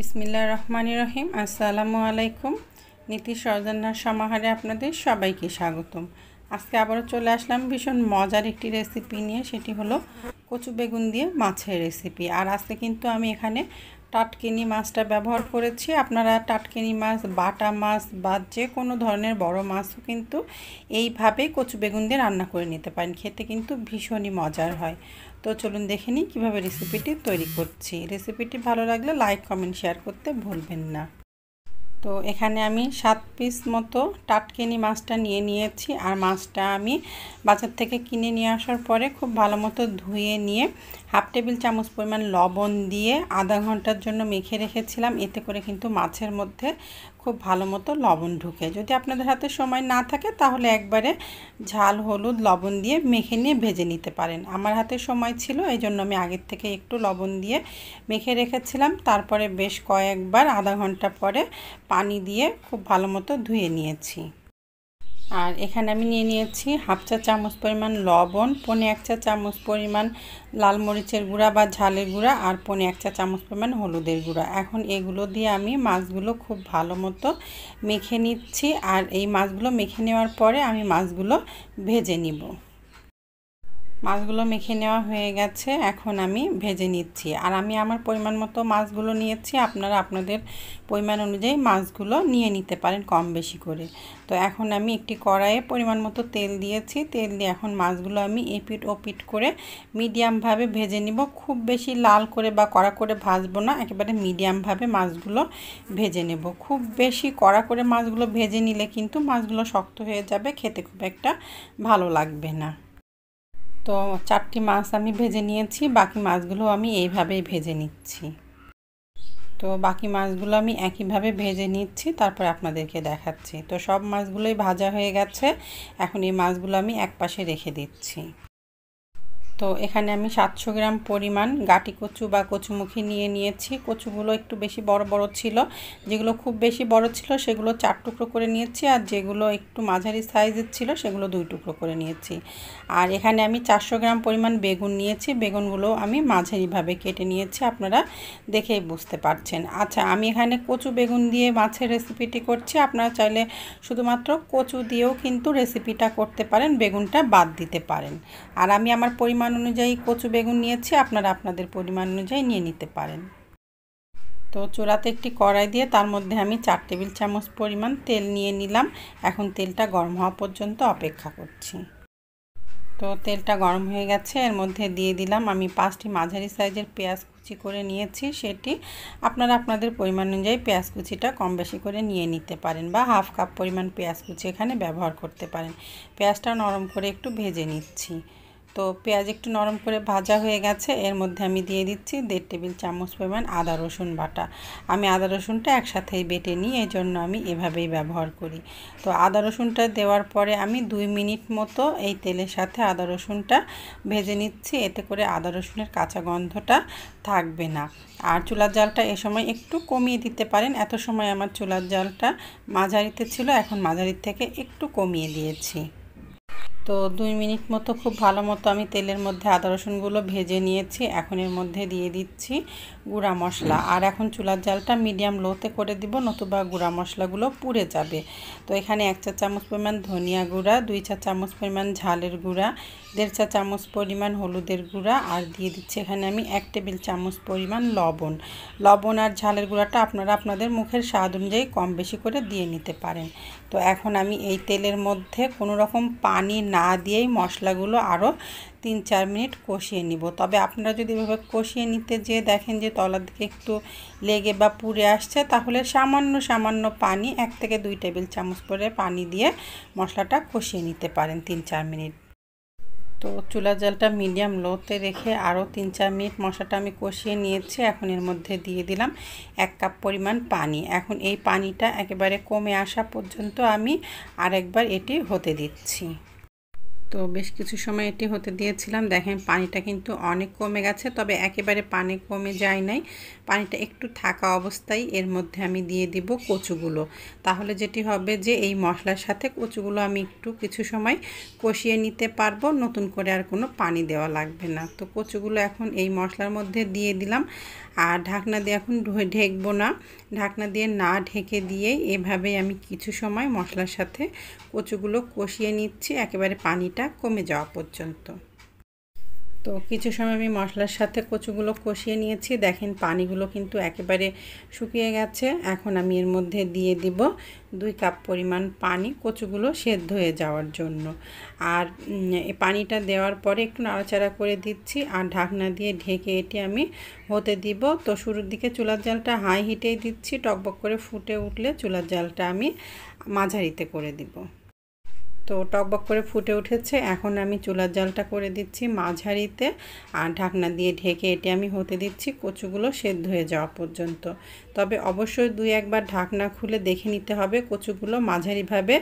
বিসমিল্লা রহমান রহিম আসসালামু আলাইকুম নীতি সরজনার সমাহারে আপনাদের সবাইকে স্বাগতম আজকে আবারও চলে আসলাম ভীষণ মজার একটি রেসিপি নিয়ে সেটি হলো কচু বেগুন দিয়ে মাছের রেসিপি আর আজকে কিন্তু আমি এখানে টাটকিনি মাছটা ব্যবহার করেছি আপনারা টাটকিনি মাছ বাটা মাছ বা যে কোনো ধরনের বড় মাছও কিন্তু এইভাবে কচু বেগুন দিয়ে রান্না করে নিতে পারেন খেতে কিন্তু ভীষণই মজার হয় তো চলুন দেখে নিই কীভাবে রেসিপিটি তৈরি করছি রেসিপিটি ভালো লাগলে লাইক কমেন্ট শেয়ার করতে ভুলবেন না তো এখানে আমি সাত পিস মতো টাটকেনি মাছটা নিয়ে নিয়েছি আর মাছটা আমি বাজার থেকে কিনে নিয়ে আসার পরে খুব ভালো মতো ধুয়ে নিয়ে হাফ টেবিল চামচ পরিমাণ লবণ দিয়ে আধা ঘন্টার জন্য মেখে রেখেছিলাম এতে করে কিন্তু মাছের মধ্যে খুব ভালো মতো লবণ ঢুকে যদি আপনাদের হাতে সময় না থাকে তাহলে একবারে ঝাল হলুদ লবণ দিয়ে মেখে নিয়ে ভেজে নিতে পারেন আমার হাতে সময় ছিল এই জন্য আমি আগের থেকে একটু লবণ দিয়ে মেখে রেখেছিলাম তারপরে বেশ কয়েকবার আধা ঘন্টা পরে পানি দিয়ে খুব ভালো মতো ধুয়ে নিয়েছি আর এখানে আমি নিয়ে নিয়েছি হাফ চা চামচ পরিমাণ লবণ পনে এক চা চামচ পরিমাণ লাল মরিচের গুঁড়া বা ঝালের গুঁড়া আর পনে এক চা চামচ পরিমাণ হলুদের গুঁড়া এখন এগুলো দিয়ে আমি মাছগুলো খুব ভালো মতো মেখে নিচ্ছি আর এই মাছগুলো মেখে নেওয়ার পরে আমি মাছগুলো ভেজে নিব মাছগুলো মেখে নেওয়া হয়ে গেছে এখন আমি ভেজে নিচ্ছি আর আমি আমার পরিমাণ মতো মাছগুলো নিয়েছি আপনারা আপনাদের পরিমাণ অনুযায়ী মাছগুলো নিয়ে নিতে পারেন কম বেশি করে তো এখন আমি একটি কড়াইয়ে পরিমাণ মতো তেল দিয়েছি তেল দিয়ে এখন মাছগুলো আমি এপিট ওপিট করে মিডিয়ামভাবে ভেজে নিব খুব বেশি লাল করে বা কড়া করে ভাজবো না একেবারে মিডিয়ামভাবে মাছগুলো ভেজে নেব খুব বেশি কড়া করে মাছগুলো ভেজে নিলে কিন্তু মাছগুলো শক্ত হয়ে যাবে খেতে খুব একটা ভালো লাগবে না তো চারটি মাছ আমি ভেজে নিয়েছি বাকি মাছগুলো আমি এইভাবেই ভেজে নিচ্ছি তো বাকি মাছগুলো আমি একইভাবে ভেজে নিচ্ছি তারপর আপনাদেরকে দেখাচ্ছি তো সব মাছগুলোই ভাজা হয়ে গেছে এখন এই মাছগুলো আমি এক পাশে রেখে দিচ্ছি তো এখানে আমি সাতশো গ্রাম পরিমাণ গাটি কচু বা কচুমুখি নিয়ে নিয়েছি কচুগুলো একটু বেশি বড় বড় ছিল যেগুলো খুব বেশি বড় ছিল সেগুলো চার টুকরো করে নিয়েছি আর যেগুলো একটু মাঝারি সাইজের ছিল সেগুলো দুই টুকরো করে নিয়েছি আর এখানে আমি চারশো গ্রাম পরিমাণ বেগুন নিয়েছি বেগুনগুলো আমি মাঝারিভাবে কেটে নিয়েছি আপনারা দেখেই বুঝতে পারছেন আচ্ছা আমি এখানে কচু বেগুন দিয়ে মাছের রেসিপিটি করছি আপনারা চাইলে শুধুমাত্র কচু দিয়েও কিন্তু রেসিপিটা করতে পারেন বেগুনটা বাদ দিতে পারেন আর আমি আমার পরিমাণ পরিমাণ অনুযায়ী কচু বেগুন নিয়েছি আপনারা আপনাদের পরিমাণ অনুযায়ী নিয়ে নিতে পারেন তো চোরাতে একটি কড়াই দিয়ে তার মধ্যে আমি চার টেবিল চামচ পরিমাণ তেল নিয়ে নিলাম এখন তেলটা গরম হওয়া পর্যন্ত অপেক্ষা করছি তো তেলটা গরম হয়ে গেছে এর মধ্যে দিয়ে দিলাম আমি পাঁচটি মাঝারি সাইজের পেঁয়াজ কুচি করে নিয়েছি সেটি আপনারা আপনাদের পরিমাণ অনুযায়ী পেঁয়াজ কুচিটা কম বেশি করে নিয়ে নিতে পারেন বা হাফ কাপ পরিমাণ পেঁয়াজ কুচি এখানে ব্যবহার করতে পারেন পেঁয়াজটা নরম করে একটু ভেজে নিচ্ছি তো পেঁয়াজ একটু নরম করে ভাজা হয়ে গেছে এর মধ্যে আমি দিয়ে দিচ্ছি দেড় টেবিল চামচ পরিমাণ আদা রসুন বাটা আমি আদা রসুনটা একসাথেই বেটে নিই এই জন্য আমি এভাবেই ব্যবহার করি তো আদা রসুনটা দেওয়ার পরে আমি দুই মিনিট মতো এই তেলের সাথে আদা রসুনটা ভেজে নিচ্ছি এতে করে আদা রসুনের কাঁচা গন্ধটা থাকবে না আর চুলার জালটা এ সময় একটু কমিয়ে দিতে পারেন এত সময় আমার চুলার জালটা মাঝারিতে ছিল এখন মাঝারির থেকে একটু কমিয়ে দিয়েছি তো দুই মিনিট মতো খুব ভালো মতো আমি তেলের মধ্যে আদা রসুনগুলো ভেজে নিয়েছি এখন এর মধ্যে দিয়ে দিচ্ছি গুঁড়া মশলা আর এখন চুলার জালটা মিডিয়াম লোতে করে দিব নতুবা গুঁড়া মশলাগুলো পুড়ে যাবে তো এখানে এক চা চামচ পরিমাণ ধনিয়া গুঁড়া দুই চা চামচ পরিমাণ ঝালের গুঁড়া দেড় চা চামচ পরিমাণ হলুদের গুঁড়া আর দিয়ে দিচ্ছি এখানে আমি এক টেবিল চামচ পরিমাণ লবণ লবণ আর ঝালের গুঁড়াটা আপনারা আপনাদের মুখের স্বাদ অনুযায়ী কম বেশি করে দিয়ে নিতে পারেন তো এখন আমি এই তেলের মধ্যে কোনো রকম পানি না দিয়েই মশলাগুলো আরও তিন চার মিনিট কষিয়ে নিব তবে আপনারা যদি এভাবে কষিয়ে নিতে যে দেখেন যে তলার দিকে একটু লেগে বা পুড়ে আসছে তাহলে সামান্য সামান্য পানি এক থেকে দুই টেবিল চামচ করে পানি দিয়ে মশলাটা কষিয়ে নিতে পারেন তিন চার মিনিট তো চুলা জলটা মিডিয়াম লোতে রেখে আরও তিন চার মিনিট মশলাটা আমি কষিয়ে নিয়েছি এখন এর মধ্যে দিয়ে দিলাম এক কাপ পরিমাণ পানি এখন এই পানিটা একেবারে কমে আসা পর্যন্ত আমি আরেকবার এটি হতে দিচ্ছি তো বেশ কিছু সময় এটি হতে দিয়েছিলাম দেখেন পানিটা কিন্তু অনেক কমে গেছে তবে একেবারে পানি কমে যায় নাই পানিটা একটু থাকা অবস্থায় এর মধ্যে আমি দিয়ে দিব কচুগুলো তাহলে যেটি হবে যে এই মশলার সাথে কচুগুলো আমি একটু কিছু সময় কষিয়ে নিতে পারবো নতুন করে আর কোনো পানি দেওয়া লাগবে না তো কচুগুলো এখন এই মশলার মধ্যে দিয়ে দিলাম আর ঢাকনা দিয়ে এখন ঢেকবো না ঢাকনা দিয়ে না ঢেকে দিয়ে এভাবে আমি কিছু সময় মশলার সাথে কচুগুলো কষিয়ে নিচ্ছি একেবারে পানিটা কমে যাওয়া পর্যন্ত তো কিছু সময় আমি মশলার সাথে কচুগুলো কষিয়ে নিয়েছি দেখেন পানিগুলো কিন্তু একেবারে শুকিয়ে গেছে এখন আমি এর মধ্যে দিয়ে দিব দুই কাপ পরিমাণ পানি কচুগুলো সেদ্ধ হয়ে যাওয়ার জন্য আর এই পানিটা দেওয়ার পরে একটু নাড়াচাড়া করে দিচ্ছি আর ঢাকনা দিয়ে ঢেকে এটি আমি হতে দিব তো শুরুর দিকে চুলার জালটা হাই হিটেই দিচ্ছি টকবক করে ফুটে উঠলে চুলার জালটা আমি মাঝারিতে করে দিব তো টকবক করে ফুটে উঠেছে এখন আমি চুলার জলটা করে দিচ্ছি মাঝারিতে আর ঢাকনা দিয়ে ঢেকে এটি আমি হতে দিচ্ছি কচুগুলো সেদ্ধ হয়ে যাওয়া পর্যন্ত তবে অবশ্যই দুই একবার ঢাকনা খুলে দেখে নিতে হবে কচুগুলো মাঝারিভাবে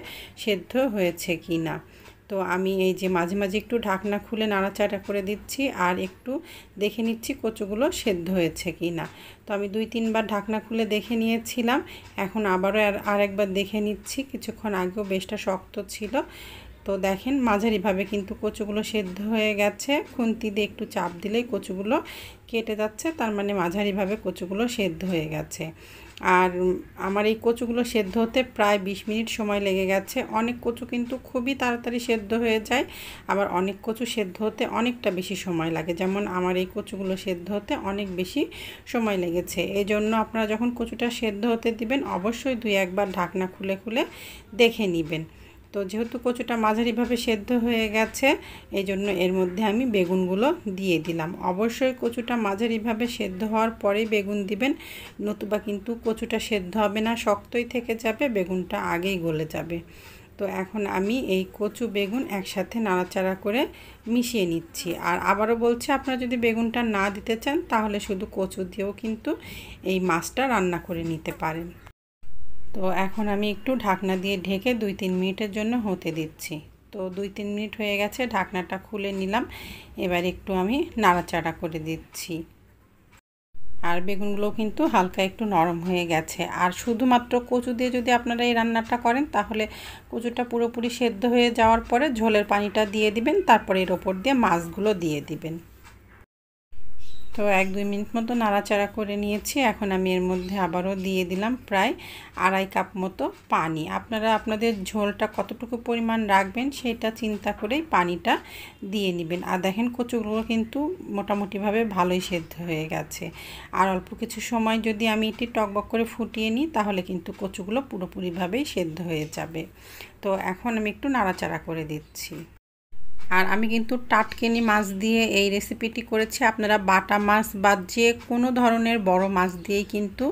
সেদ্ধ হয়েছে কি না তো আমি এই যে মাঝে মাঝে একটু ঢাকনা খুলে নাড়াচাড়া করে দিচ্ছি আর একটু দেখে নিচ্ছি কচুগুলো সেদ্ধ হয়েছে কি না তো আমি দুই তিনবার ঢাকনা খুলে দেখে নিয়েছিলাম এখন আবারও আর একবার দেখে নিচ্ছি কিছুক্ষণ আগেও বেশটা শক্ত ছিল তো দেখেন মাঝারিভাবে কিন্তু কচুগুলো সেদ্ধ হয়ে গেছে খুন্তি দিয়ে একটু চাপ দিলেই কচুগুলো কেটে যাচ্ছে তার মানে মাঝারিভাবে কচুগুলো সেদ্ধ হয়ে গেছে আর আমার এই কচুগুলো সেদ্ধ হতে প্রায় ২০ মিনিট সময় লেগে গেছে অনেক কচু কিন্তু খুবই তাড়াতাড়ি সেদ্ধ হয়ে যায় আবার অনেক কচু সেদ্ধ হতে অনেকটা বেশি সময় লাগে যেমন আমার এই কচুগুলো সেদ্ধ হতে অনেক বেশি সময় লেগেছে এই জন্য আপনারা যখন কচুটা সেদ্ধ হতে দিবেন অবশ্যই দুই একবার ঢাকনা খুলে খুলে দেখে নেবেন তো যেহেতু কচুটা মাঝারিভাবে সেদ্ধ হয়ে গেছে এই জন্য এর মধ্যে আমি বেগুনগুলো দিয়ে দিলাম অবশ্যই কচুটা মাঝারিভাবে সেদ্ধ হওয়ার পরেই বেগুন দিবেন নতুবা কিন্তু কচুটা সেদ্ধ হবে না শক্তই থেকে যাবে বেগুনটা আগেই গলে যাবে তো এখন আমি এই কচু বেগুন একসাথে নাড়াচাড়া করে মিশিয়ে নিচ্ছি আর আবারও বলছি আপনারা যদি বেগুনটা না দিতে চান তাহলে শুধু কচু দিয়েও কিন্তু এই মাছটা রান্না করে নিতে পারেন তো এখন আমি একটু ঢাকনা দিয়ে ঢেকে দুই তিন মিনিটের জন্য হতে দিচ্ছি তো দুই তিন মিনিট হয়ে গেছে ঢাকনাটা খুলে নিলাম এবার একটু আমি নাড়াচাড়া করে দিচ্ছি আর বেগুনগুলো কিন্তু হালকা একটু নরম হয়ে গেছে আর শুধুমাত্র কচু দিয়ে যদি আপনারা এই রান্নাটা করেন তাহলে কচুটা পুরোপুরি সেদ্ধ হয়ে যাওয়ার পরে ঝোলের পানিটা দিয়ে দিবেন তারপরে এর ওপর দিয়ে মাছগুলো দিয়ে দিবেন তো এক দুই মিনিট মতো নাড়াচাড়া করে নিয়েছি এখন আমি এর মধ্যে আবারও দিয়ে দিলাম প্রায় আড়াই কাপ মতো পানি আপনারা আপনাদের ঝোলটা কতটুকু পরিমাণ রাখবেন সেটা চিন্তা করেই পানিটা দিয়ে নেবেন আর দেখেন কচুগুলো কিন্তু মোটামুটিভাবে ভালোই সেদ্ধ হয়ে গেছে আর অল্প কিছু সময় যদি আমি এটি টকবক করে ফুটিয়ে নিই তাহলে কিন্তু কচুগুলো পুরোপুরিভাবেই সেদ্ধ হয়ে যাবে তো এখন আমি একটু নাড়াচাড়া করে দিচ্ছি আর আমি কিন্তু টাটকেনি মাছ দিয়ে এই রেসিপিটি করেছি আপনারা বাটা মাছ বা যে কোনো ধরনের বড় মাছ দিয়েই কিন্তু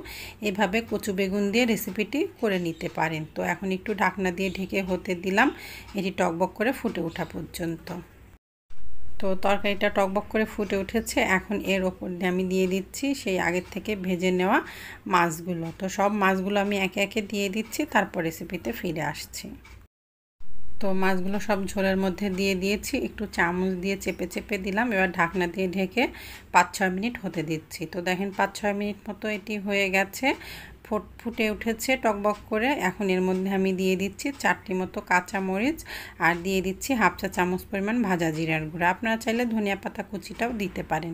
এভাবে কচু বেগুন দিয়ে রেসিপিটি করে নিতে পারেন তো এখন একটু ঢাকনা দিয়ে ঢেকে হতে দিলাম এটি টকবক করে ফুটে ওঠা পর্যন্ত তো তরকারিটা টকবক করে ফুটে উঠেছে এখন এর ওপর দিয়ে আমি দিয়ে দিচ্ছি সেই আগের থেকে ভেজে নেওয়া মাছগুলো তো সব মাছগুলো আমি একে একে দিয়ে দিচ্ছি তারপর রেসিপিতে ফিরে আসছি তো মাছগুলো সব ঝোলের মধ্যে দিয়ে দিয়েছি একটু চামচ দিয়ে চেপে চেপে দিলাম এবার ঢাকনা দিয়ে ঢেকে পাঁচ ছয় মিনিট হতে দিচ্ছি তো দেখেন পাঁচ ছয় মিনিট মতো এটি হয়ে গেছে ফুট ফুটে উঠেছে টকবক করে এখন এর মধ্যে আমি দিয়ে দিচ্ছি চারটি মতো কাঁচা মরিচ আর দিয়ে দিচ্ছি হাফ চা চামচ পরিমাণ ভাজা জিরার গুঁড়ো আপনারা চাইলে ধনিয়া পাতা কুচিটাও দিতে পারেন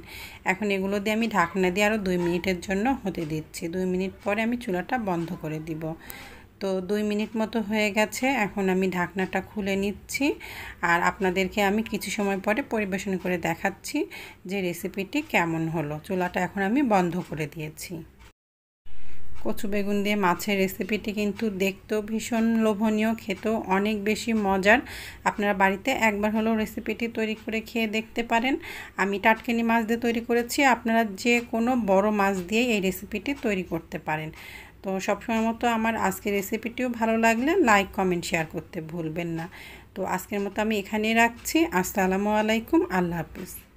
এখন এগুলো দিয়ে আমি ঢাকনা দিয়ে আরও দুই মিনিটের জন্য হতে দিচ্ছি দুই মিনিট পরে আমি চুলাটা বন্ধ করে দিব তো দুই মিনিট মতো হয়ে গেছে এখন আমি ঢাকনাটা খুলে নিচ্ছি আর আপনাদেরকে আমি কিছু সময় পরে পরিবেশন করে দেখাচ্ছি যে রেসিপিটি কেমন হলো চুলাটা এখন আমি বন্ধ করে দিয়েছি কচু বেগুন দিয়ে মাছের রেসিপিটি কিন্তু দেখতেও ভীষণ লোভনীয় খেতেও অনেক বেশি মজার আপনারা বাড়িতে একবার হলেও রেসিপিটি তৈরি করে খেয়ে দেখতে পারেন আমি টাটকেনি মাছ দিয়ে তৈরি করেছি আপনারা যে কোনো বড় মাছ দিয়ে এই রেসিপিটি তৈরি করতে পারেন তো সবসময় মতো আমার আজকের রেসিপিটিও ভালো লাগলে লাইক কমেন্ট শেয়ার করতে ভুলবেন না তো আজকের মতো আমি এখানেই রাখছি আসসালামু আলাইকুম আল্লাহ হাফিজ